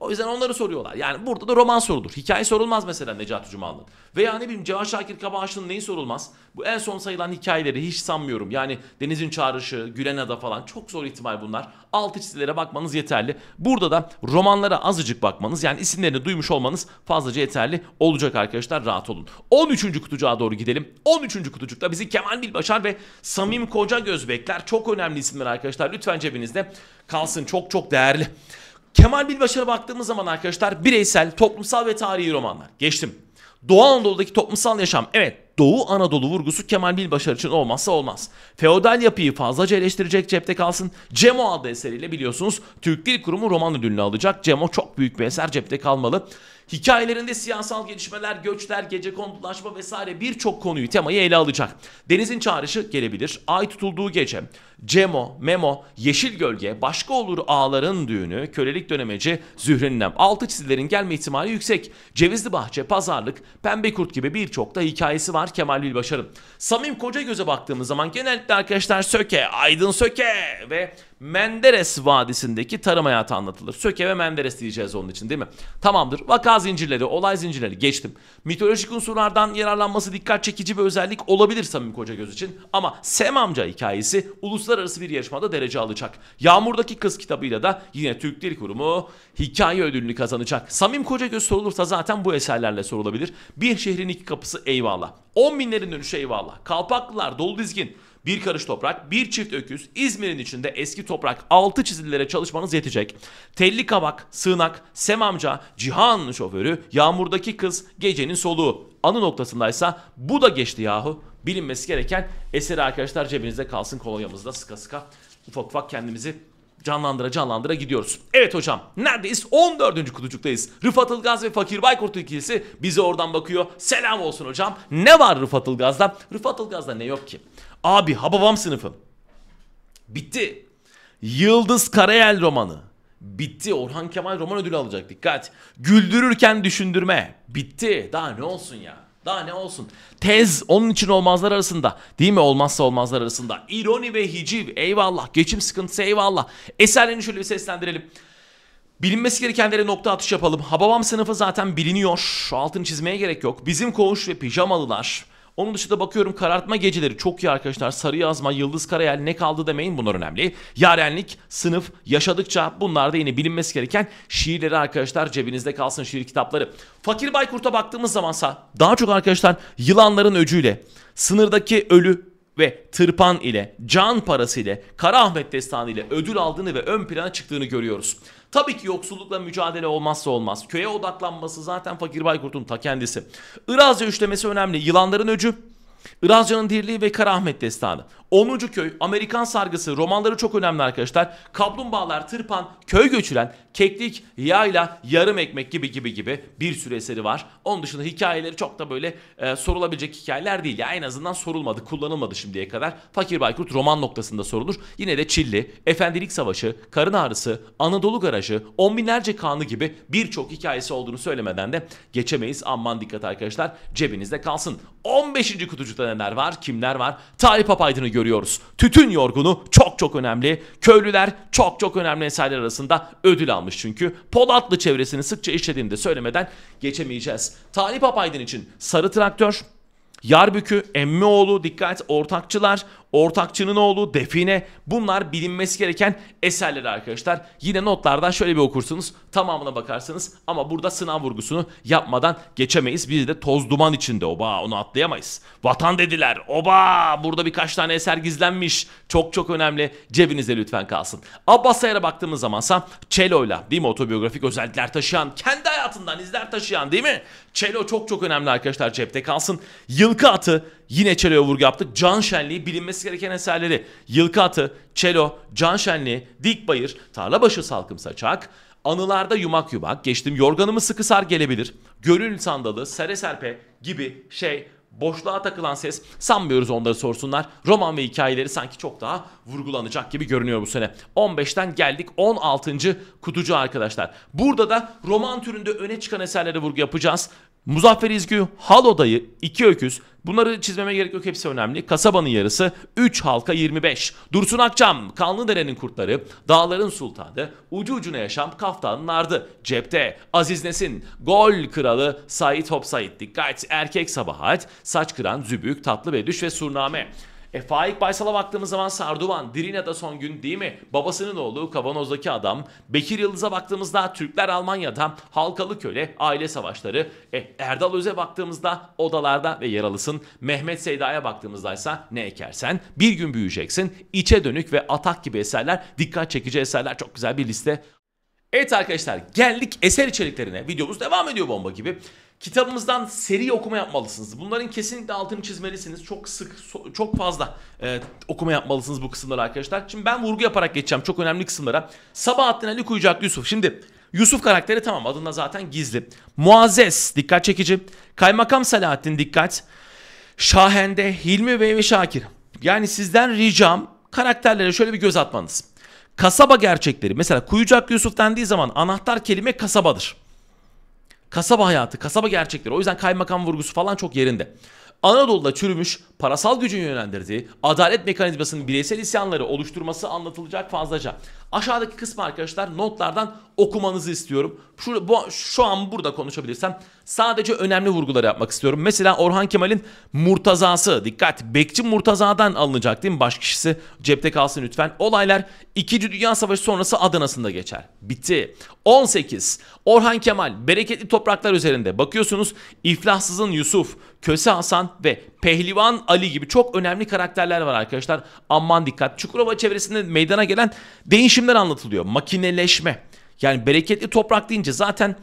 O yüzden onları soruyorlar. Yani burada da roman sorulur. Hikaye sorulmaz mesela Necati Cumalı'nın. Veya ne bileyim Cevat Şakir Kabaşlı'nın neyi sorulmaz? Bu en son sayılan hikayeleri hiç sanmıyorum. Yani Deniz'in Çağrışı, Gülen Ada falan çok zor ihtimal bunlar. Alt çizilere bakmanız yeterli. Burada da romanlara azıcık bakmanız yani isimlerini duymuş olmanız fazlaca yeterli olacak arkadaşlar. Rahat olun. 13. kutucuğa doğru gidelim. 13. kutucukta bizi Kemal Bilbaşar ve Samim Koca bekler. Çok önemli isimler arkadaşlar. Lütfen cebinizde kalsın. Çok çok değerli. Kemal Bilbaşar'a baktığımız zaman arkadaşlar bireysel, toplumsal ve tarihi romanlar. Geçtim. Doğu Anadolu'daki toplumsal yaşam. Evet Doğu Anadolu vurgusu Kemal Bilbaşar için olmazsa olmaz. Feodal yapıyı fazlaca eleştirecek cepte kalsın. Cemo adlı eseriyle biliyorsunuz Türk Dil Kurumu roman ödülünü alacak. Cemo çok büyük bir eser cepte kalmalı. Hikayelerinde siyasal gelişmeler, göçler, gece kondulaşma vesaire birçok konuyu, temayı ele alacak. Denizin çağrışı gelebilir. Ay tutulduğu gece. Cemo, Memo, Yeşil Gölge, Başka Olur Ağların Düğünü, Kölelik Dönemeci, zührenlem, Altı çizilerin gelme ihtimali yüksek. Cevizli Bahçe, Pazarlık, Pembe Kurt gibi birçok da hikayesi var Kemal Bilbaşar'ın. Samim Koca Göze baktığımız zaman genellikle arkadaşlar Söke, Aydın Söke ve Menderes Vadisi'ndeki tarım hayatı anlatılır. Söke ve Menderes diyeceğiz onun için değil mi? Tamamdır. Vaka zincirleri, olay zincirleri geçtim. Mitolojik unsurlardan yararlanması dikkat çekici bir özellik olabilir Samim Koca göz için. Ama Sem amca hikayesi uluslararası bir yarışmada derece alacak. Yağmurdaki Kız kitabıyla da yine Türk Dil Kurumu hikaye ödülünü kazanacak. Samim Koca göz sorulursa zaten bu eserlerle sorulabilir. Bir şehrin iki kapısı eyvallah. On binlerin dönüşü eyvallah. Kalpaklılar dolu dizgin bir karış toprak, bir çift öküz, İzmir'in içinde eski toprak, altı çizililere çalışmanız yetecek. Telli kabak, sığınak, semamca, cihan şoförü, yağmurdaki kız, gecenin soluğu. Anı noktasındaysa bu da geçti yahu. Bilinmesi gereken eseri arkadaşlar cebinizde kalsın kolonyamızda sıka sıka ufak ufak kendimizi canlandıra canlandıra gidiyoruz. Evet hocam neredeyiz? 14. kutucuktayız. Rıfat Ilgaz ve Fakir Baykurt ikilisi bize oradan bakıyor. Selam olsun hocam. Ne var Rıfat Ilgaz'da? Rıfat Ilgaz'da ne yok ki? Abi Hababam sınıfım Bitti. Yıldız Karayel romanı. Bitti. Orhan Kemal roman ödülü alacak. Dikkat. Güldürürken düşündürme. Bitti. Daha ne olsun ya? Daha ne olsun? Tez onun için olmazlar arasında. Değil mi? Olmazsa olmazlar arasında. İroni ve hiciv. Eyvallah. Geçim sıkıntısı eyvallah. Eserlerini şöyle bir seslendirelim. Bilinmesi gerekenlere nokta atış yapalım. Hababam sınıfı zaten biliniyor. Altını çizmeye gerek yok. Bizim koğuş ve pijamalılar. Onun dışında bakıyorum karartma geceleri çok iyi arkadaşlar. Sarı yazma, yıldız karayel ne kaldı demeyin bunlar önemli. Yarenlik, sınıf, yaşadıkça bunlar da yine bilinmesi gereken şiirleri arkadaşlar cebinizde kalsın şiir kitapları. Fakir Baykurt'a baktığımız zamansa daha çok arkadaşlar yılanların öcüyle, sınırdaki ölü, ve tırpan ile, can parası ile, Kara Ahmet destanı ile ödül aldığını ve ön plana çıktığını görüyoruz. Tabii ki yoksullukla mücadele olmazsa olmaz. Köye odaklanması zaten Fakir Baykurt'un ta kendisi. Irazca üçlemesi önemli. Yılanların öcü, Irazca'nın dirliği ve Kara Ahmet destanı. 10. Köy, Amerikan Sargısı romanları çok önemli arkadaşlar. Kaplumbağalar, Tırpan, Köy Göçülen, Keklik, Yayla, Yarım Ekmek gibi gibi gibi bir sürü eseri var. Onun dışında hikayeleri çok da böyle e, sorulabilecek hikayeler değil. Ya en azından sorulmadı, kullanılmadı şimdiye kadar. Fakir Baykurt roman noktasında sorulur. Yine de Çilli, Efendilik Savaşı, Karın Ağrısı, Anadolu Garajı, On Binlerce Kanı gibi birçok hikayesi olduğunu söylemeden de geçemeyiz. Aman dikkat arkadaşlar cebinizde kalsın. 15. kutucukta neler var, kimler var? Tarih Papaydın'ı görüyoruz görüyoruz. Tütün yorgunu çok çok önemli. Köylüler çok çok önemli eserler arasında ödül almış çünkü. Polatlı çevresini sıkça işlediğimde söylemeden geçemeyeceğiz. Talip Apaydın için Sarı Traktör, Yarbükü, Emmioğlu, dikkat ortakçılar, Ortakçının oğlu, Define bunlar bilinmesi gereken eserler arkadaşlar. Yine notlardan şöyle bir okursunuz tamamına bakarsınız. ama burada sınav vurgusunu yapmadan geçemeyiz. Biz de toz duman içinde oba onu atlayamayız. Vatan dediler oba burada birkaç tane eser gizlenmiş çok çok önemli cebinizde lütfen kalsın. Abbas Sayar'a baktığımız zamansa Çelo'yla değil mi otobiyografik özellikler taşıyan kendi hayatından izler taşıyan değil mi? Çelo çok çok önemli arkadaşlar cepte kalsın. Yılkı atı yine çeloya vurgu yaptık. Can Şenliği bilinmesi gereken eserleri. Yılkı Atı, Çelo, Can Şenliği, Dik Bayır, Tarlabaşı Salkım Saçak, Anılarda yumak yumak geçtim. Yorganımı sıkı sar gelebilir. Gönül sandalı, sere serpe gibi şey boşluğa takılan ses sanmıyoruz onları sorsunlar. Roman ve hikayeleri sanki çok daha vurgulanacak gibi görünüyor bu sene. 15'ten geldik 16. kutucu arkadaşlar. Burada da roman türünde öne çıkan eserlere vurgu yapacağız. Muzaffer İzgü, Hal Odayı, İki Öküz, Bunları çizmeme gerek yok hepsi önemli. Kasabanın yarısı 3 halka 25. Dursun Akçam, Kanlıdere'nin kurtları, dağların sultanı, ucu ucuna yaşam kaftanın ardı. Cepte Aziz Nesin, gol kralı Sait Hop Sait. Dikkat erkek sabahat, saç kıran Zübük, tatlı ve düş ve surname. E Faik Baysal'a baktığımız zaman Sarduvan, Dirina'da son gün değil mi? Babasının oğlu Kavanoz'daki adam. Bekir Yıldız'a baktığımızda Türkler Almanya'da, Halkalı Köle, Aile Savaşları. E Erdal Öz'e baktığımızda Odalarda ve Yaralısın. Mehmet Seyda'ya baktığımızda ise Ne Ekersen, Bir Gün Büyüyeceksin, İçe Dönük ve Atak gibi eserler dikkat çekici eserler. Çok güzel bir liste. Evet arkadaşlar geldik eser içeriklerine. Videomuz devam ediyor bomba gibi. Kitabımızdan seri okuma yapmalısınız. Bunların kesinlikle altını çizmelisiniz. Çok sık, çok fazla e, okuma yapmalısınız bu kısımları arkadaşlar. Şimdi ben vurgu yaparak geçeceğim çok önemli kısımlara. Sabahattin Ali Kuyucak Yusuf. Şimdi Yusuf karakteri tamam adında zaten gizli. Muazzez dikkat çekici. Kaymakam Selahattin dikkat. Şahende Hilmi Bey ve Şakir. Yani sizden ricam karakterlere şöyle bir göz atmanız. Kasaba gerçekleri mesela Kuyucak Yusuf dendiği zaman anahtar kelime kasabadır. Kasaba hayatı, kasaba gerçekleri. O yüzden kaymakam vurgusu falan çok yerinde. Anadolu'da çürümüş, parasal gücün yönlendirdiği, adalet mekanizmasının bireysel isyanları oluşturması anlatılacak fazlaca. Aşağıdaki kısmı arkadaşlar notlardan okumanızı istiyorum. Şu, bu, şu an burada konuşabilirsem sadece önemli vurguları yapmak istiyorum. Mesela Orhan Kemal'in Murtazası. Dikkat Bekçi Murtaza'dan alınacak değil mi? Baş kişisi cepte kalsın lütfen. Olaylar 2. Dünya Savaşı sonrası Adana'sında geçer. Bitti. 18. Orhan Kemal bereketli topraklar üzerinde. Bakıyorsunuz iflahsızın Yusuf, Köse Hasan ve Pehlivan Ali gibi çok önemli karakterler var arkadaşlar. Aman dikkat. Çukurova çevresinde meydana gelen değişimler anlatılıyor. Makineleşme. Yani bereketli toprak deyince zaten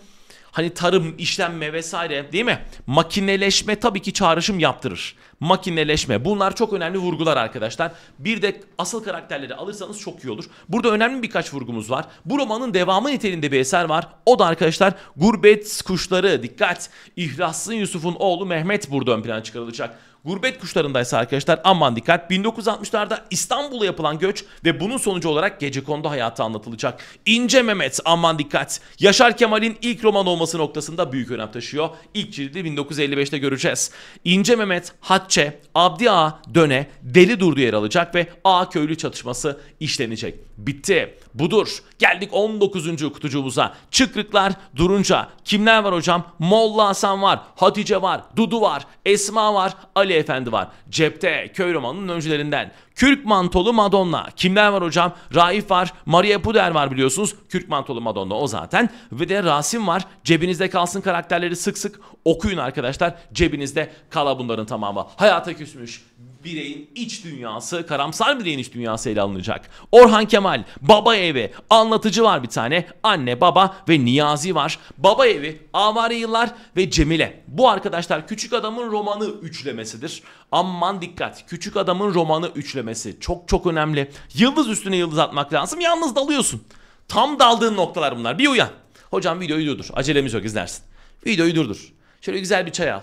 Hani tarım, işlenme vesaire değil mi? Makineleşme tabii ki çağrışım yaptırır. Makineleşme. Bunlar çok önemli vurgular arkadaşlar. Bir de asıl karakterleri alırsanız çok iyi olur. Burada önemli birkaç vurgumuz var. Bu romanın devamı niteliğinde bir eser var. O da arkadaşlar Gurbet Kuşları. Dikkat! İhlaslı Yusuf'un oğlu Mehmet burada ön plana çıkarılacak. Gurbet kuşlarındaysa arkadaşlar aman dikkat 1960'larda İstanbul'a yapılan göç ve bunun sonucu olarak gecekondu hayatı anlatılacak. İnce Mehmet aman dikkat Yaşar Kemal'in ilk roman olması noktasında büyük önem taşıyor. İlk cildi 1955'te göreceğiz. İnce Mehmet, Hatçe, Abdi Ağa, Döne, Deli Durdu yer alacak ve Ağa köylü çatışması işlenecek. Bitti. Budur. Geldik 19. kutucuğumuza. Çıkrıklar durunca. Kimler var hocam? Molla Hasan var, Hatice var, Dudu var, Esma var, Ali Ali Efendi var. Cepte köy romanının öncülerinden. Kürk mantolu Madonna. Kimler var hocam? Raif var. Maria Puder var biliyorsunuz. Kürk mantolu Madonna o zaten. Ve de Rasim var. Cebinizde kalsın karakterleri sık sık okuyun arkadaşlar. Cebinizde kala bunların tamamı. Hayata küsmüş, bireyin iç dünyası, karamsar bireyin iç dünyası ele alınacak. Orhan Kemal, Baba Evi, anlatıcı var bir tane. Anne, baba ve Niyazi var. Baba Evi, Avare Yıllar ve Cemile. Bu arkadaşlar Küçük Adam'ın romanı üçlemesidir. Aman dikkat, Küçük Adam'ın romanı üçlemesi çok çok önemli. Yıldız üstüne yıldız atmak lazım. Yalnız dalıyorsun. Tam daldığın noktalar bunlar. Bir uyan. Hocam videoyu durdur. Acelemiz yok izlersin. Videoyu durdur. Şöyle güzel bir çay al.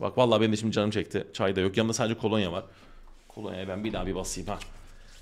Bak vallahi benim de şimdi canım çekti. Çay da yok. Yanımda sadece kolonya var. Kolonyaya ben bir daha bir basayım ha.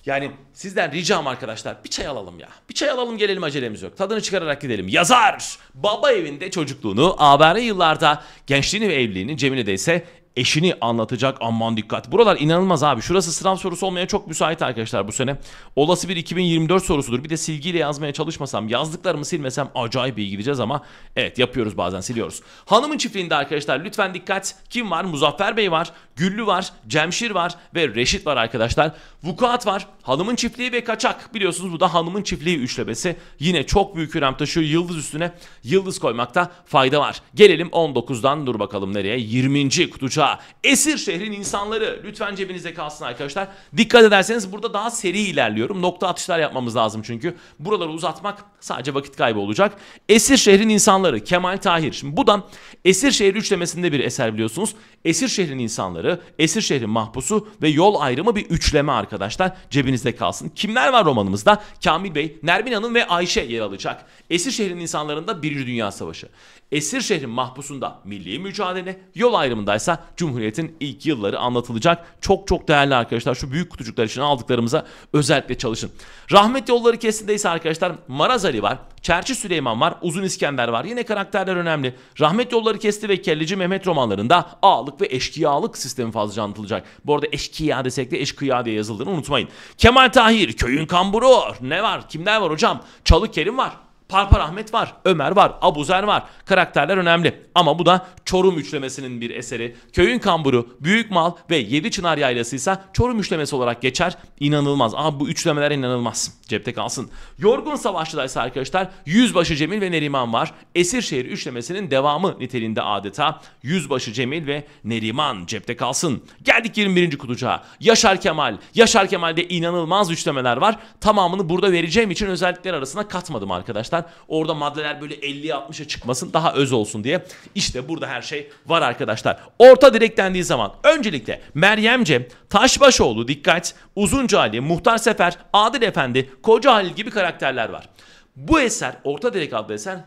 Yani sizden ricam arkadaşlar bir çay alalım ya. Bir çay alalım gelelim acelemiz yok. Tadını çıkararak gidelim. Yazar baba evinde çocukluğunu, abare yıllarda gençliğini ve evliliğini, Cemile'de ise eşini anlatacak. Aman dikkat. Buralar inanılmaz abi. Şurası sınav sorusu olmaya çok müsait arkadaşlar bu sene. Olası bir 2024 sorusudur. Bir de silgiyle yazmaya çalışmasam, yazdıklarımı silmesem acayip iyi gideceğiz ama evet yapıyoruz bazen siliyoruz. Hanımın çiftliğinde arkadaşlar lütfen dikkat. Kim var? Muzaffer Bey var, Güllü var, Cemşir var ve Reşit var arkadaşlar. Vukuat var. Hanımın çiftliği ve kaçak. Biliyorsunuz bu da hanımın çiftliği üçlemesi. Yine çok büyük önem taşıyor. Yıldız üstüne yıldız koymakta fayda var. Gelelim 19'dan dur bakalım nereye? 20. kutuçağa Esir şehrin insanları lütfen cebinize kalsın arkadaşlar. Dikkat ederseniz burada daha seri ilerliyorum. Nokta atışlar yapmamız lazım çünkü. Buraları uzatmak sadece vakit kaybı olacak. Esir şehrin insanları Kemal Tahir. Şimdi bu da Esir şehri üçlemesinde bir eser biliyorsunuz. Esir şehrin insanları, esir şehrin mahpusu ve yol ayrımı bir üçleme arkadaşlar cebinizde kalsın. Kimler var romanımızda? Kamil Bey, Nermin Hanım ve Ayşe yer alacak. Esir şehrin insanlarında Birinci Dünya Savaşı. Esir şehrin mahpusunda milli mücadele, yol ayrımındaysa Cumhuriyet'in ilk yılları anlatılacak. Çok çok değerli arkadaşlar şu büyük kutucuklar için aldıklarımıza özellikle çalışın. Rahmet yolları kesindeyse arkadaşlar Maraz Ali var, Çerçi Süleyman var, Uzun İskender var. Yine karakterler önemli. Rahmet yolları kesti ve Kelleci Mehmet romanlarında ağlı eşkıyalık ve eşkıyalık sistemi fazlaca anlatılacak. Bu arada eşkıya desek de eşkıya diye yazıldığını unutmayın. Kemal Tahir, köyün kamburu. Ne var? Kimler var hocam? Çalı Kerim var. Parpar Ahmet var, Ömer var, Abuzer var. Karakterler önemli. Ama bu da Çorum üçlemesinin bir eseri. Köyün Kamburu, Büyük Mal ve Yedi Çınar Yaylası ise Çorum üçlemesi olarak geçer. İnanılmaz. Abi bu üçlemeler inanılmaz. Cepte kalsın. Yorgun Savaşçı'da ise arkadaşlar Yüzbaşı Cemil ve Neriman var. Esirşehir üçlemesinin devamı niteliğinde adeta. Yüzbaşı Cemil ve Neriman cepte kalsın. Geldik 21. kutucuğa. Yaşar Kemal. Yaşar Kemal'de inanılmaz üçlemeler var. Tamamını burada vereceğim için özellikler arasına katmadım arkadaşlar yüzden orada maddeler böyle 50'ye 60'a çıkmasın daha öz olsun diye. İşte burada her şey var arkadaşlar. Orta direk dendiği zaman öncelikle Meryemce, Taşbaşoğlu dikkat, Uzunca Ali, Muhtar Sefer, Adil Efendi, Koca Halil gibi karakterler var. Bu eser Orta Direk adlı eser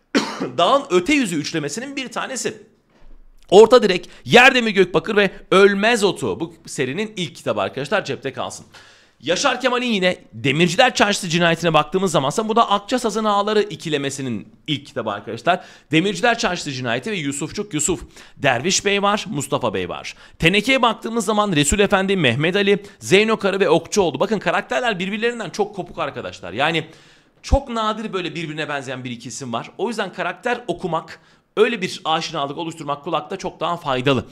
(coughs) dağın öte yüzü üçlemesinin bir tanesi. Orta Direk, Yerdemir Gökbakır ve Ölmez Otu bu serinin ilk kitabı arkadaşlar cepte kalsın. Yaşar Kemal'in yine Demirciler Çarşısı cinayetine baktığımız zaman bu da Akçasaz'ın Ağları ikilemesinin ilk kitabı arkadaşlar. Demirciler Çarşısı cinayeti ve Yusufçuk Yusuf. Derviş Bey var, Mustafa Bey var. Teneke'ye baktığımız zaman Resul Efendi, Mehmet Ali, Zeyno Karı ve Okçu oldu. Bakın karakterler birbirlerinden çok kopuk arkadaşlar. Yani çok nadir böyle birbirine benzeyen bir iki var. O yüzden karakter okumak, öyle bir aşinalık oluşturmak kulakta çok daha faydalı.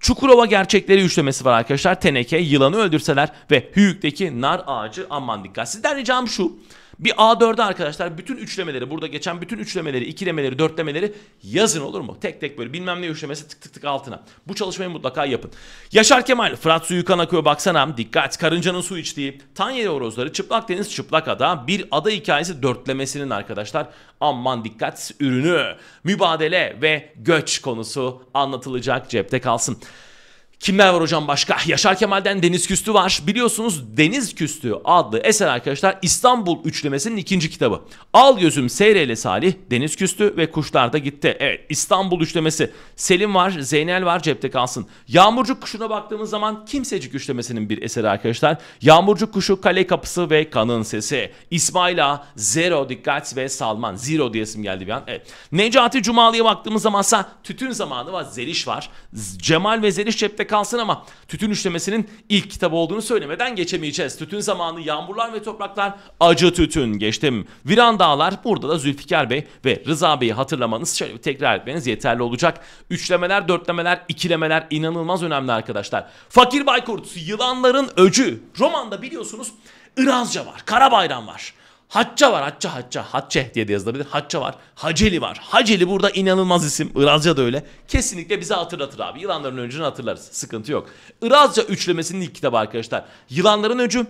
Çukurova gerçekleri üçlemesi var arkadaşlar. Teneke, yılanı öldürseler ve Hüyük'teki nar ağacı aman dikkat. Sizden ricam şu. Bir A4'e arkadaşlar bütün üçlemeleri burada geçen bütün üçlemeleri, ikilemeleri, dörtlemeleri yazın olur mu? Tek tek böyle bilmem ne üçlemesi tık tık tık altına. Bu çalışmayı mutlaka yapın. Yaşar Kemal, Fırat suyu kan akıyor baksana. Dikkat karıncanın su içtiği. Tanyeli horozları çıplak deniz çıplak ada. Bir ada hikayesi dörtlemesinin arkadaşlar aman dikkat ürünü. Mübadele ve göç konusu anlatılacak cepte kalsın. Kimler var hocam başka? Ah, Yaşar Kemal'den Deniz Küstü var. Biliyorsunuz Deniz Küstü adlı eser arkadaşlar İstanbul üçlemesinin ikinci kitabı. Al gözüm seyreyle Salih, Deniz Küstü ve Kuşlar da gitti. Evet İstanbul üçlemesi. Selim var, Zeynel var cepte kalsın. Yağmurcuk kuşuna baktığımız zaman Kimsecik üçlemesinin bir eseri arkadaşlar. Yağmurcuk kuşu, Kale Kapısı ve Kanın Sesi. İsmaila Ağa, Zero Dikkat ve Salman. Zero isim geldi bir an. Evet. Necati Cumalı'ya baktığımız zamansa Tütün Zamanı var, Zeliş var. Cemal ve Zeliş cepte kalsın ama tütün üçlemesinin ilk kitabı olduğunu söylemeden geçemeyeceğiz. Tütün zamanı yağmurlar ve topraklar acı tütün geçtim. Viran dağlar burada da Zülfikar Bey ve Rıza Bey'i hatırlamanız şöyle bir tekrar etmeniz yeterli olacak. Üçlemeler, dörtlemeler, ikilemeler inanılmaz önemli arkadaşlar. Fakir Baykurt, Yılanların Öcü. Romanda biliyorsunuz Irazca var, Kara Bayram var. Hacca var Hacca Hacca. Hacce diye de yazılabilir. Hacca var. Haceli var. Haceli burada inanılmaz isim. Irazca da öyle. Kesinlikle bize hatırlatır abi. Yılanların öncünü hatırlarız. Sıkıntı yok. Irazca üçlemesinin ilk kitabı arkadaşlar. Yılanların öcü,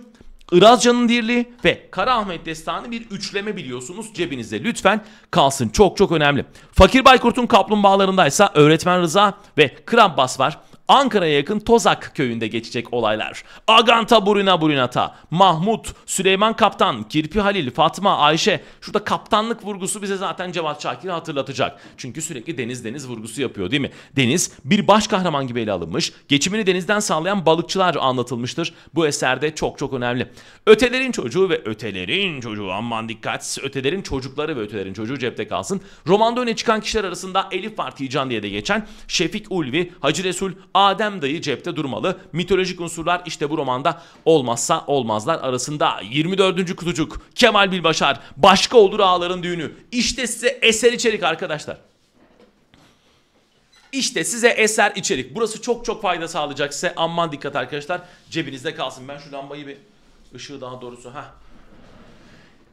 Irazca'nın dirliği ve Kara Ahmet Destanı bir üçleme biliyorsunuz cebinizde. Lütfen kalsın. Çok çok önemli. Fakir Baykurt'un kaplumbağalarındaysa Öğretmen Rıza ve Krambas var. Ankara'ya yakın Tozak köyünde geçecek olaylar. Aganta Buruna Burunata, Mahmut, Süleyman Kaptan, Kirpi Halil, Fatma, Ayşe. Şurada kaptanlık vurgusu bize zaten Cevat Şakir'i hatırlatacak. Çünkü sürekli deniz deniz vurgusu yapıyor değil mi? Deniz bir baş kahraman gibi ele alınmış. Geçimini denizden sağlayan balıkçılar anlatılmıştır. Bu eserde çok çok önemli. Ötelerin çocuğu ve ötelerin çocuğu aman dikkat. Ötelerin çocukları ve ötelerin çocuğu cepte kalsın. Romanda öne çıkan kişiler arasında Elif var Tican diye de geçen Şefik Ulvi, Hacı Resul, Adem dayı cepte durmalı. Mitolojik unsurlar işte bu romanda olmazsa olmazlar arasında. 24. kutucuk Kemal Bilbaşar başka olur ağların düğünü. İşte size eser içerik arkadaşlar. İşte size eser içerik. Burası çok çok fayda sağlayacak size. Aman dikkat arkadaşlar. Cebinizde kalsın. Ben şu lambayı bir ışığı daha doğrusu. Heh.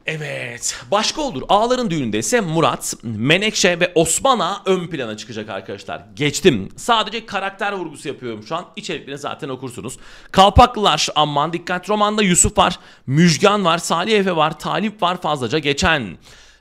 Evet. Başka olur. Ağların düğününde ise Murat, Menekşe ve Osman'a ön plana çıkacak arkadaşlar. Geçtim. Sadece karakter vurgusu yapıyorum şu an. İçeriklerini zaten okursunuz. Kalpaklılar, aman Dikkat Roman'da Yusuf var, Müjgan var, Salih Efe var, Talip var fazlaca geçen.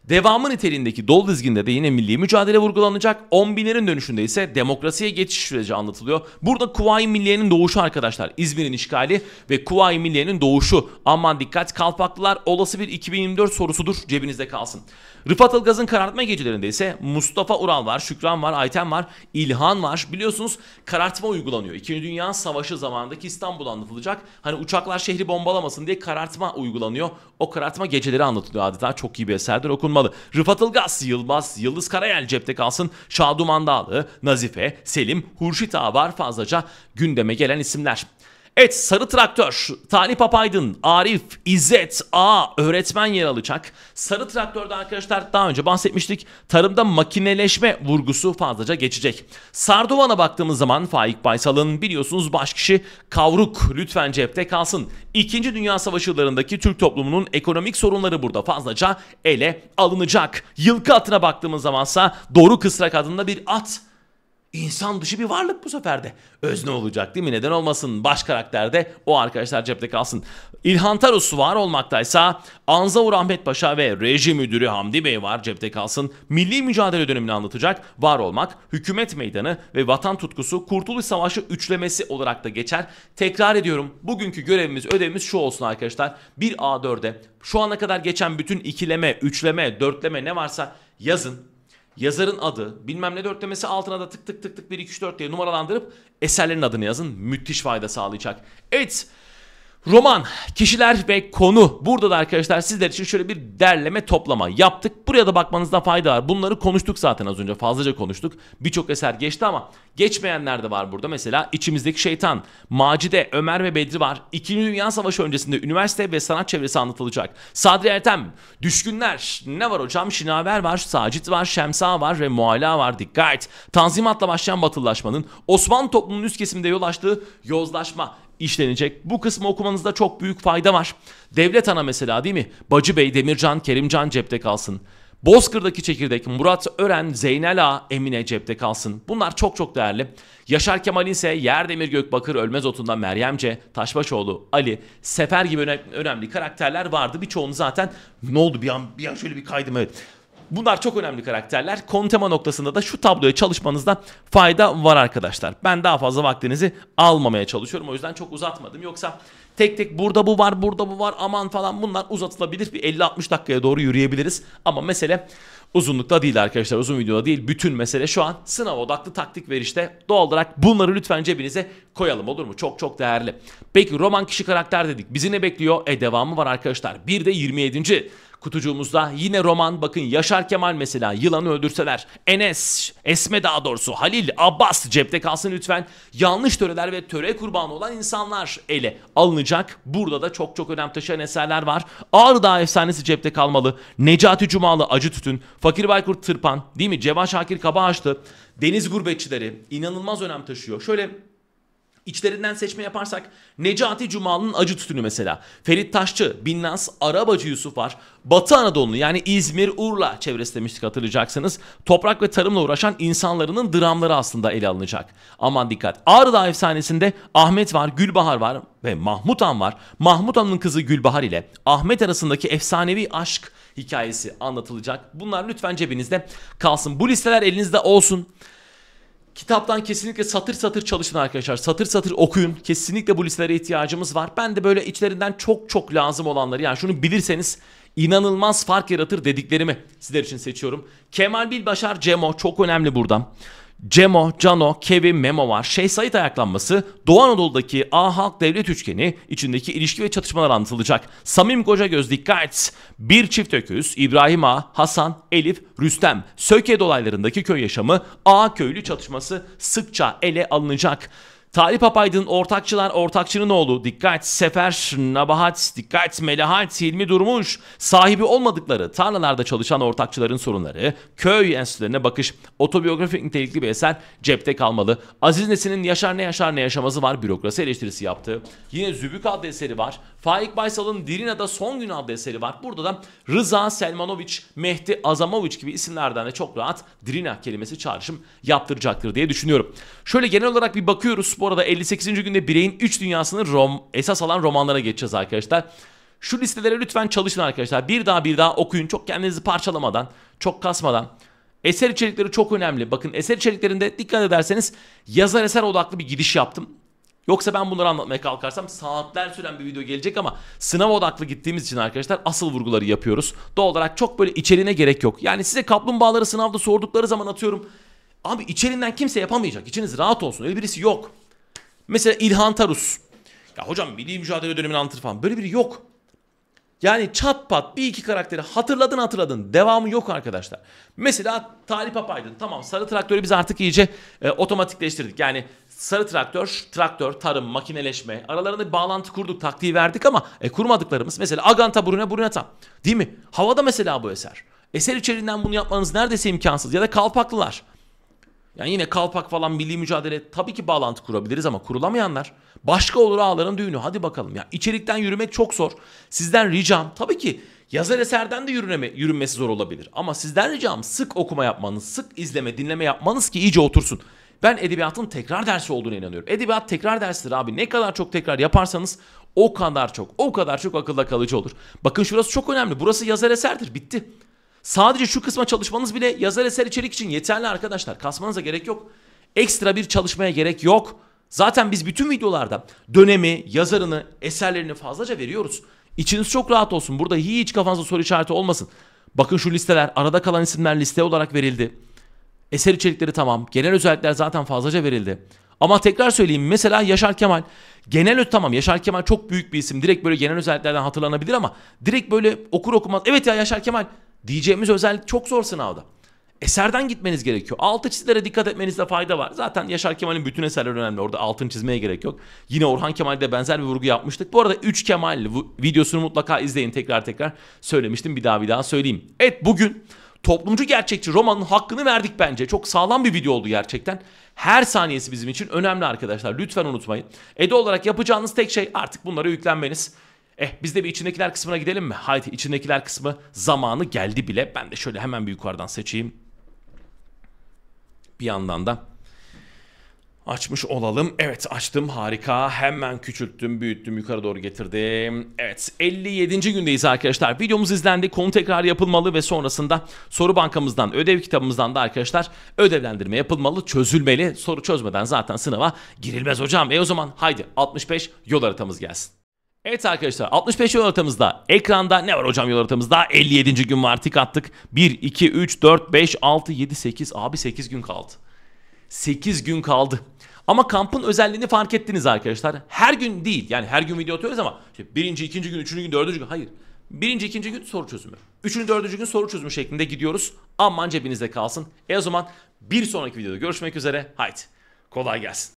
Devamı niteliğindeki dol dizginde de yine milli mücadele vurgulanacak. 10 binlerin dönüşünde ise demokrasiye geçiş süreci anlatılıyor. Burada Kuvayi Milliye'nin doğuşu arkadaşlar. İzmir'in işgali ve Kuvayi Milliye'nin doğuşu. Aman dikkat kalpaklılar olası bir 2024 sorusudur cebinizde kalsın. Rıfat Ilgaz'ın karartma gecelerinde ise Mustafa Ural var, Şükran var, Ayten var, İlhan var. Biliyorsunuz karartma uygulanıyor. İkinci Dünya Savaşı zamanındaki İstanbul anlatılacak. Hani uçaklar şehri bombalamasın diye karartma uygulanıyor. O karartma geceleri anlatılıyor adeta. Çok iyi bir eserdir okunma kullanılmalı. Rıfat Ilgaz, Yılmaz, Yıldız Karayel cepte kalsın. Şaduman Dağlı, Nazife, Selim, Hurşit Ağa var fazlaca gündeme gelen isimler. Evet Sarı Traktör, Talip Apaydın, Arif, İzzet, A öğretmen yer alacak. Sarı Traktör'de arkadaşlar daha önce bahsetmiştik. Tarımda makineleşme vurgusu fazlaca geçecek. Sarduvan'a baktığımız zaman Faik Baysal'ın biliyorsunuz baş kavruk lütfen cepte kalsın. İkinci Dünya Savaşı yıllarındaki Türk toplumunun ekonomik sorunları burada fazlaca ele alınacak. Yılkı atına baktığımız zamansa Doğru Kısrak adında bir at İnsan dışı bir varlık bu sefer de. Özne olacak değil mi? Neden olmasın? Baş karakter de o arkadaşlar cepte kalsın. İlhan Tarus var olmaktaysa Anzavur Ahmet Paşa ve reji müdürü Hamdi Bey var cepte kalsın. Milli mücadele dönemini anlatacak. Var olmak, hükümet meydanı ve vatan tutkusu Kurtuluş Savaşı üçlemesi olarak da geçer. Tekrar ediyorum bugünkü görevimiz ödevimiz şu olsun arkadaşlar. 1A4'e şu ana kadar geçen bütün ikileme, üçleme, dörtleme ne varsa yazın yazarın adı, bilmem ne dörtlemesi altına da tık tık tık tık 1 2 3 4 diye numaralandırıp eserlerin adını yazın. Müthiş fayda sağlayacak. Evet. Roman, kişiler ve konu. Burada da arkadaşlar sizler için şöyle bir derleme toplama yaptık. Buraya da bakmanızda fayda var. Bunları konuştuk zaten az önce fazlaca konuştuk. Birçok eser geçti ama geçmeyenler de var burada. Mesela içimizdeki şeytan, Macide, Ömer ve Bedri var. İkinci Dünya Savaşı öncesinde üniversite ve sanat çevresi anlatılacak. Sadri Ertem, Düşkünler, ne var hocam? Şinaver var, Sacit var, Şemsa var ve Muala var. Dikkat! Tanzimatla başlayan batılılaşmanın Osmanlı toplumunun üst kesiminde yol açtığı yozlaşma, işlenecek. Bu kısmı okumanızda çok büyük fayda var. Devlet ana mesela değil mi? Bacı Bey, Demircan, Kerimcan cepte kalsın. Bozkır'daki çekirdek Murat Ören, Zeynel Ağa, Emine cepte kalsın. Bunlar çok çok değerli. Yaşar Kemal ise Yerdemir Gökbakır, Ölmez Otun'da Meryemce, Taşbaşoğlu, Ali, Sefer gibi önemli karakterler vardı. Birçoğunu zaten ne oldu bir an, bir an şöyle bir kaydım evet. Bunlar çok önemli karakterler. Kontema noktasında da şu tabloya çalışmanızda fayda var arkadaşlar. Ben daha fazla vaktinizi almamaya çalışıyorum. O yüzden çok uzatmadım. Yoksa tek tek burada bu var, burada bu var aman falan bunlar uzatılabilir. Bir 50-60 dakikaya doğru yürüyebiliriz. Ama mesele uzunlukta değil arkadaşlar. Uzun videoda değil. Bütün mesele şu an sınav odaklı taktik verişte. Doğal olarak bunları lütfen cebinize koyalım olur mu? Çok çok değerli. Peki roman kişi karakter dedik. Bizi ne bekliyor? E devamı var arkadaşlar. Bir de 27. Kutucuğumuzda yine roman bakın Yaşar Kemal mesela yılanı öldürseler. Enes, Esme daha doğrusu Halil, Abbas cepte kalsın lütfen. Yanlış töreler ve töre kurbanı olan insanlar ele alınacak. Burada da çok çok önem taşıyan eserler var. Ağrı Dağı efsanesi cepte kalmalı. Necati Cumalı Acı Tütün, Fakir Baykurt Tırpan değil mi? Cevat Şakir açtı Deniz Gurbetçileri inanılmaz önem taşıyor. Şöyle İçlerinden seçme yaparsak Necati Cumalı'nın Acı Tütünü mesela. Ferit Taşçı, Binnaz Arabacı Yusuf var. Batı Anadolu'nu yani İzmir, Urla çevresinde demiştik hatırlayacaksınız. Toprak ve tarımla uğraşan insanların dramları aslında ele alınacak. Aman dikkat. Ağrı efsanesinde Ahmet var, Gülbahar var ve Mahmut Han var. Mahmut Han'ın kızı Gülbahar ile Ahmet arasındaki efsanevi aşk hikayesi anlatılacak. Bunlar lütfen cebinizde kalsın. Bu listeler elinizde olsun. Kitaptan kesinlikle satır satır çalışın arkadaşlar. Satır satır okuyun. Kesinlikle bu listelere ihtiyacımız var. Ben de böyle içlerinden çok çok lazım olanları yani şunu bilirseniz inanılmaz fark yaratır dediklerimi sizler için seçiyorum. Kemal Bilbaşar Cemo çok önemli buradan. Cemo, Cano, Kevin, Memo var. Şeyh Said ayaklanması, Doğu Anadolu'daki A halk devlet üçgeni içindeki ilişki ve çatışmalar anlatılacak. Samim koca göz dikkat. Bir çift öküz, İbrahim A, Hasan, Elif, Rüstem. Söke dolaylarındaki köy yaşamı, A köylü çatışması sıkça ele alınacak. Talip Apaydın, Ortakçılar, Ortakçı'nın oğlu, Dikkat, Sefer, Nabahat, Dikkat, Melahat, Hilmi Durmuş, sahibi olmadıkları tarlalarda çalışan ortakçıların sorunları, köy enstitülerine bakış, otobiyografik nitelikli bir eser cepte kalmalı. Aziz Nesin'in Yaşar Ne Yaşar Ne Yaşaması var, bürokrasi eleştirisi yaptı. Yine Zübük adlı eseri var. Faik Baysal'ın Dirina'da Son Gün adlı eseri var. Burada da Rıza Selmanoviç, Mehdi Azamoviç gibi isimlerden de çok rahat Dirina kelimesi çağrışım yaptıracaktır diye düşünüyorum. Şöyle genel olarak bir bakıyoruz. Bu arada 58. günde bireyin iç dünyasını rom, esas alan romanlara geçeceğiz arkadaşlar. Şu listelere lütfen çalışın arkadaşlar. Bir daha bir daha okuyun. Çok kendinizi parçalamadan, çok kasmadan. Eser içerikleri çok önemli. Bakın eser içeriklerinde dikkat ederseniz yazar eser odaklı bir gidiş yaptım. Yoksa ben bunları anlatmaya kalkarsam saatler süren bir video gelecek ama sınav odaklı gittiğimiz için arkadaşlar asıl vurguları yapıyoruz. Doğal olarak çok böyle içeriğine gerek yok. Yani size kaplumbağaları sınavda sordukları zaman atıyorum. Abi içerinden kimse yapamayacak. İçiniz rahat olsun. Öyle birisi yok. Mesela İlhan Tarus. Ya hocam milli mücadele dönemini anlatır falan. Böyle biri yok. Yani çat pat bir iki karakteri hatırladın hatırladın. Devamı yok arkadaşlar. Mesela Talip Apaydın. Tamam sarı traktörü biz artık iyice e, otomatikleştirdik. Yani Sarı traktör, traktör, tarım, makineleşme. Aralarında bir bağlantı kurduk, taktiği verdik ama e, kurmadıklarımız mesela Aganta, Bruna, Brunata. Değil mi? Havada mesela bu eser. Eser içeriğinden bunu yapmanız neredeyse imkansız. Ya da Kalpaklılar. Yani yine Kalpak falan milli mücadele tabii ki bağlantı kurabiliriz ama kurulamayanlar. Başka olur ağların düğünü hadi bakalım. Ya içerikten yürümek çok zor. Sizden ricam tabii ki yazar eserden de yürüneme, yürünmesi zor olabilir. Ama sizden ricam sık okuma yapmanız, sık izleme, dinleme yapmanız ki iyice otursun. Ben edebiyatın tekrar dersi olduğunu inanıyorum. Edebiyat tekrar dersidir abi. Ne kadar çok tekrar yaparsanız o kadar çok, o kadar çok akılda kalıcı olur. Bakın şurası çok önemli. Burası yazar eserdir. Bitti. Sadece şu kısma çalışmanız bile yazar eser içerik için yeterli arkadaşlar. Kasmanıza gerek yok. Ekstra bir çalışmaya gerek yok. Zaten biz bütün videolarda dönemi, yazarını, eserlerini fazlaca veriyoruz. İçiniz çok rahat olsun. Burada hiç kafanızda soru işareti olmasın. Bakın şu listeler arada kalan isimler liste olarak verildi. Eser içerikleri tamam. Genel özellikler zaten fazlaca verildi. Ama tekrar söyleyeyim mesela Yaşar Kemal genel tamam Yaşar Kemal çok büyük bir isim. Direkt böyle genel özelliklerden hatırlanabilir ama direkt böyle okur okumaz evet ya Yaşar Kemal diyeceğimiz özellik çok zor sınavda. Eserden gitmeniz gerekiyor. Altı çizilere dikkat etmenizde fayda var. Zaten Yaşar Kemal'in bütün eserleri önemli. Orada altın çizmeye gerek yok. Yine Orhan Kemal'de benzer bir vurgu yapmıştık. Bu arada 3 Kemal videosunu mutlaka izleyin tekrar tekrar. Söylemiştim bir daha bir daha söyleyeyim. Evet bugün toplumcu gerçekçi romanın hakkını verdik bence. Çok sağlam bir video oldu gerçekten. Her saniyesi bizim için önemli arkadaşlar. Lütfen unutmayın. Ede olarak yapacağınız tek şey artık bunlara yüklenmeniz. Eh biz de bir içindekiler kısmına gidelim mi? Haydi içindekiler kısmı zamanı geldi bile. Ben de şöyle hemen bir yukarıdan seçeyim. Bir yandan da Açmış olalım. Evet açtım harika. Hemen küçülttüm, büyüttüm, yukarı doğru getirdim. Evet 57. gündeyiz arkadaşlar. Videomuz izlendi. Konu tekrar yapılmalı ve sonrasında soru bankamızdan, ödev kitabımızdan da arkadaşlar ödevlendirme yapılmalı, çözülmeli. Soru çözmeden zaten sınava girilmez hocam. E o zaman haydi 65 yol haritamız gelsin. Evet arkadaşlar 65 yol haritamızda ekranda ne var hocam yol haritamızda 57. gün var tık attık 1 2 3 4 5 6 7 8 abi 8 gün kaldı. 8 gün kaldı. Ama kampın özelliğini fark ettiniz arkadaşlar. Her gün değil yani her gün video atıyoruz ama işte birinci, ikinci gün, üçüncü gün, dördüncü gün. Hayır. Birinci, ikinci gün soru çözümü. Üçüncü, dördüncü gün soru çözümü şeklinde gidiyoruz. Aman cebinizde kalsın. E o zaman bir sonraki videoda görüşmek üzere. Haydi kolay gelsin.